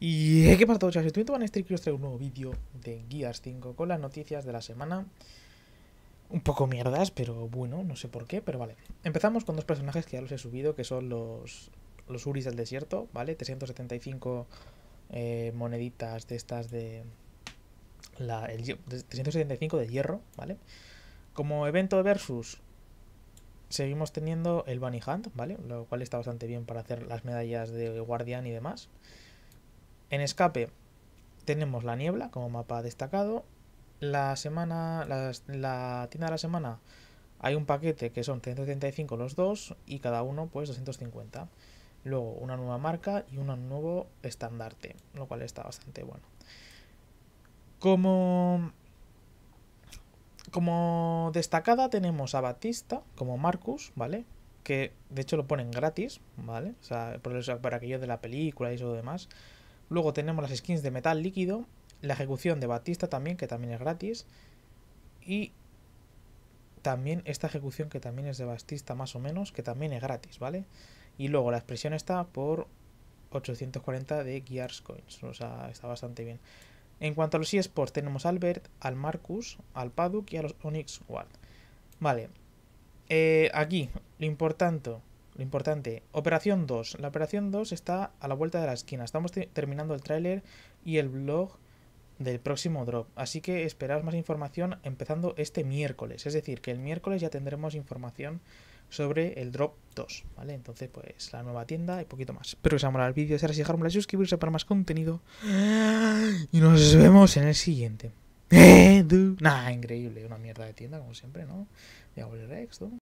Y eh, qué pasa todos, chavales, estoy en stream y os traigo un nuevo vídeo de Guías 5 con las noticias de la semana. Un poco mierdas, pero bueno, no sé por qué, pero vale. Empezamos con dos personajes que ya los he subido, que son los, los Uris del desierto, ¿vale? 375 eh, moneditas de estas de... La, 375 de hierro, ¿vale? Como evento de versus, seguimos teniendo el Bunny Hunt, ¿vale? Lo cual está bastante bien para hacer las medallas de guardián y demás. En escape tenemos la niebla como mapa destacado. La semana, la, tienda de la semana hay un paquete que son 375 los dos y cada uno pues 250. Luego una nueva marca y un nuevo estandarte, lo cual está bastante bueno. Como, como destacada tenemos a Batista como Marcus, ¿vale? Que de hecho lo ponen gratis, ¿vale? O sea, para aquello de la película y eso lo demás Luego tenemos las skins de metal líquido, la ejecución de Batista también, que también es gratis. Y también esta ejecución que también es de Batista más o menos, que también es gratis, ¿vale? Y luego la expresión está por 840 de Gears Coins, o sea, está bastante bien. En cuanto a los eSports, tenemos a Albert, al Marcus, al Paduk y a los Onyx Ward. Vale, eh, aquí, lo importante, lo importante, Operación 2. La Operación 2 está a la vuelta de la esquina. Estamos terminando el tráiler y el blog del próximo drop. Así que esperaos más información empezando este miércoles. Es decir, que el miércoles ya tendremos información sobre el drop 2, ¿vale? Entonces, pues la nueva tienda y poquito más. Espero que os haya el vídeo, si dejar un like, suscribirse para más contenido. Y nos vemos en el siguiente. Nada, increíble, una mierda de tienda como siempre, ¿no? Rex.